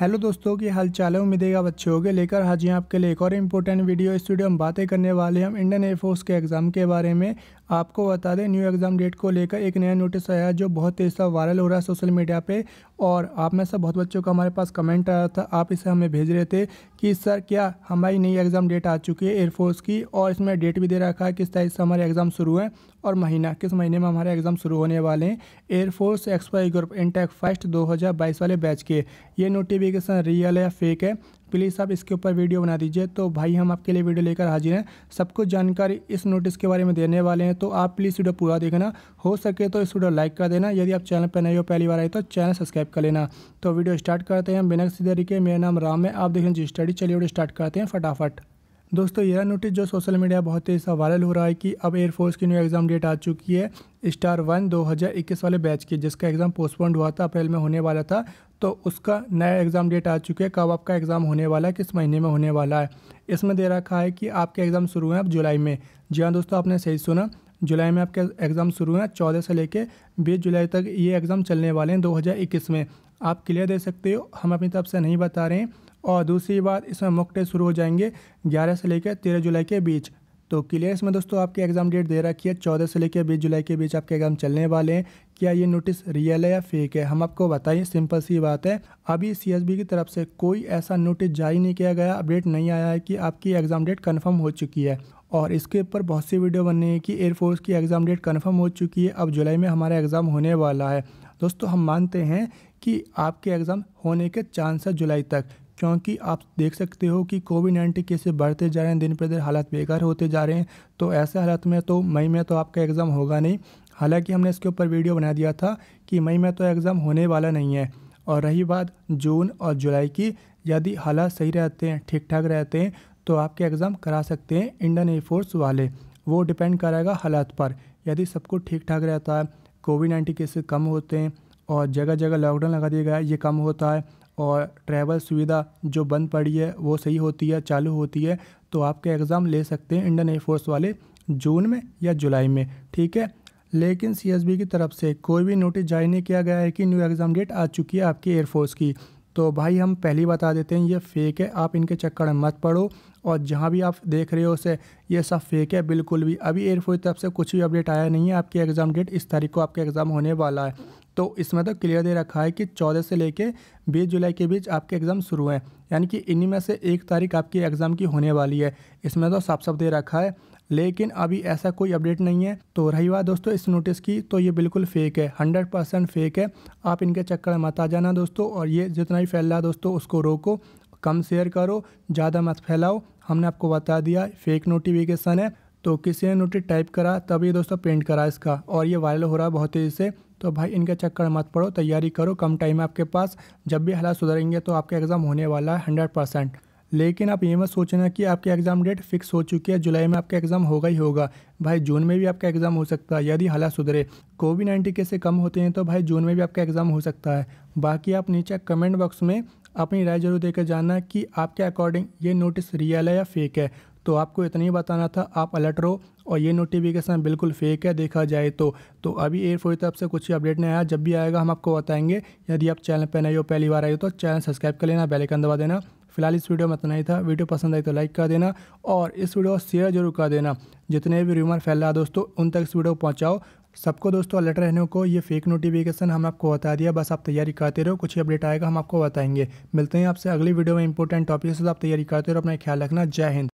hello दोस्तों की हाल चाल है उम्मीद बच्चे होगे लेकर हाजी आपके लिए एक और इम्पोर्टेंट वीडियो इस वीडियो में बातें करने वाले हम इंडियन एयरफोर्स के एग्ज़ाम के बारे में आपको बता दें न्यू एग्ज़ाम डेट को लेकर एक नया नोटिस आया जो बहुत तेज़ सा वायरल हो रहा है सोशल मीडिया पे और आप में से बहुत बच्चों का हमारे पास कमेंट आया था आप इसे हमें भेज रहे थे कि सर क्या हमारी नई एग्ज़ाम डेट आ चुकी है एयरफोर्स की और इसमें डेट भी दे रखा है किस तारीख से हमारे एग्ज़ाम शुरू हैं और महीना किस महीने में हमारे एग्ज़ाम शुरू होने वाले हैं air force X Y group intake first दो वाले बैच के ये नोटिफिक एप्लीकेशन रियल है या फेक है प्लीज़ आप इसके ऊपर वीडियो बना दीजिए तो भाई हम आपके लिए वीडियो लेकर हाजिर हैं सब कुछ जानकारी इस नोटिस के बारे में देने वाले हैं तो आप प्लीज़ वीडियो पूरा देखना हो सके तो इस वीडियो लाइक कर देना यदि आप चैनल पर नए हो पहली बार आए तो चैनल सब्सक्राइब कर लेना तो वीडियो स्टार्ट करते हैं बिना किसी तरीके मेरा नाम राम है आप देखें जी स्टडी चलिए वीडियो स्टार्ट करते हैं फटाफट दोस्तों यह नोटिस जो सोशल मीडिया बहुत तेज़ से वायरल हो रहा है कि अब एयरफोर्स की न्यू एग्ज़ाम डेट आ चुकी है स्टार वन 2021 वाले बैच की जिसका एग्ज़ाम पोस्टपोन्ड हुआ था अप्रैल में होने वाला था तो उसका नया एग्ज़ाम डेट आ चुकी है कब आपका एग्ज़ाम होने वाला है किस महीने में होने वाला है इसमें दे रखा है कि आपके एग्ज़ाम शुरू हैं अब जुलाई में जी हाँ दोस्तों आपने सही सुना जुलाई में आपके एग्ज़ाम शुरू हैं चौदह से लेकर बीस जुलाई तक ये एग्ज़ाम चलने वाले हैं दो में आप क्लियर दे सकते हो हम अपनी तरफ से नहीं बता रहे हैं और दूसरी बात इसमें मॉक शुरू हो जाएंगे ग्यारह से लेकर तेरह जुलाई के बीच तो क्लियरेंस में दोस्तों आपके एग्ज़ाम डेट दे रखी है चौदह से लेकर बीस जुलाई के बीच आपके एग्ज़ाम चलने वाले हैं क्या ये नोटिस रियल है या फेक है हम आपको बताइए सिंपल सी बात है अभी सी की तरफ से कोई ऐसा नोटिस जारी नहीं किया गया अपडेट नहीं आया है कि आपकी एग्ज़ाम डेट कन्फर्म हो चुकी है और इसके ऊपर बहुत सी वीडियो रही है कि एयरफोर्स की एग्ज़ाम डेट कन्फर्म हो चुकी है अब जुलाई में हमारा एग्ज़ाम होने वाला है दोस्तों हम मानते हैं कि आपके एग्ज़ाम होने के चांस है जुलाई तक क्योंकि आप देख सकते हो कि कोविड नाइन्टीन केसेस बढ़ते जा रहे हैं दिन पर दिन हालात बेकार होते जा रहे हैं तो ऐसे हालात में तो मई में तो आपका एग्ज़ाम होगा नहीं हालांकि हमने इसके ऊपर वीडियो बना दिया था कि मई में तो एग्ज़ाम होने वाला नहीं है और रही बात जून और जुलाई की यदि हालात सही रहते हैं ठीक ठाक रहते हैं तो आपके एग्ज़ाम करा सकते हैं इंडियन एयरफोर्स वाले वो डिपेंड करेगा हालात पर यदि सब कुछ ठीक ठाक रहता है कोविड नाइन्टीन केसेस कम होते हैं और जगह जगह लॉकडाउन लगा दिया गया ये कम होता है और ट्रैवल सुविधा जो बंद पड़ी है वो सही होती है चालू होती है तो आपके एग्ज़ाम ले सकते हैं इंडियन एयरफोर्स वाले जून में या जुलाई में ठीक है लेकिन सी की तरफ से कोई भी नोटिस जारी नहीं किया गया है कि न्यू एग्ज़ाम डेट आ चुकी है आपकी एयरफोर्स की तो भाई हम पहले ही बता देते हैं ये फेक है आप इनके चक्कर में मत पड़ो और जहाँ भी आप देख रहे हो उसे ये सब फेक है बिल्कुल भी अभी एयरफोर्स की तरफ से कुछ भी अपडेट आया नहीं है आपकी एग्ज़ाम डेट इस तारीख को आपका एग्ज़ाम होने वाला है तो इसमें तो क्लियर दे रखा है कि चौदह से लेके बीस जुलाई के बीच आपके एग्ज़ाम शुरू हैं यानी कि इन्हीं में से एक तारीख आपकी एग्ज़ाम की होने वाली है इसमें तो साफ साफ दे रखा है लेकिन अभी ऐसा कोई अपडेट नहीं है तो रही बात दोस्तों इस नोटिस की तो ये बिल्कुल फेक है हंड्रेड परसेंट फेक है आप इनके चक्कर में मत आ जाना दोस्तों और ये जितना भी फैल रहा है दोस्तों उसको रोको कम शेयर करो ज़्यादा मत फैलाओ हमने आपको बता दिया फेक नोटिफिकेशन है तो किसी ने नोटिस टाइप करा तब ये दोस्तों प्रिंट करा इसका और ये वायरल हो रहा है बहुत तेज़ी से तो भाई इनके चक्कर मत पड़ो तैयारी करो कम टाइम है आपके पास जब भी हालात सुधरेंगे तो आपका एग्ज़ाम होने वाला है हंड्रेड परसेंट लेकिन आप ये मत सोचना कि आपके एग्ज़ाम डेट फिक्स हो चुकी है जुलाई में आपका एग्ज़ाम होगा ही होगा भाई जून में भी आपका एग्ज़ाम हो सकता है यदि हालात सुधरे कोविड नाइन्टीन केसे कम होते हैं तो भाई जून में भी आपका एग्ज़ाम हो सकता है बाकी आप नीचे कमेंट बॉक्स में अपनी राय जरूर देकर जानना कि आपके अकॉर्डिंग ये नोटिस रियल है या फेक है तो आपको इतना ही बताना था आप अलर्ट रहो और ये नोटिफिकेशन बिल्कुल फेक है देखा जाए तो तो अभी एयरफोर्स की तरफ से कुछ ही अपडेट नहीं आया जब भी आएगा हम आपको बताएंगे यदि आप चैनल पर नहीं हो पहली बार आए हो तो चैनल सब्सक्राइब कर लेना बेलकन दबा देना फिलहाल इस वीडियो में इतना ही था वीडियो पसंद आई तो लाइक कर देना और इस वीडियो को शेयर जरूर कर देना जितने भी रूमर फैल रहा है दोस्तों उन तक इस वीडियो को पहुँचाओ सबको दोस्तों अलर्ट रहने को ये फेक नोटिफिकेशन हम आपको बता दिया बस आप तैयारी करते रहो कुछ अपडेट आएगा हम आपको बताएंगे मिलते हैं आपसे अगली वीडियो में इंपॉर्टेंट टॉपिक से आप तैयारी करते रहो अपना ख्याल रखना जय हिंद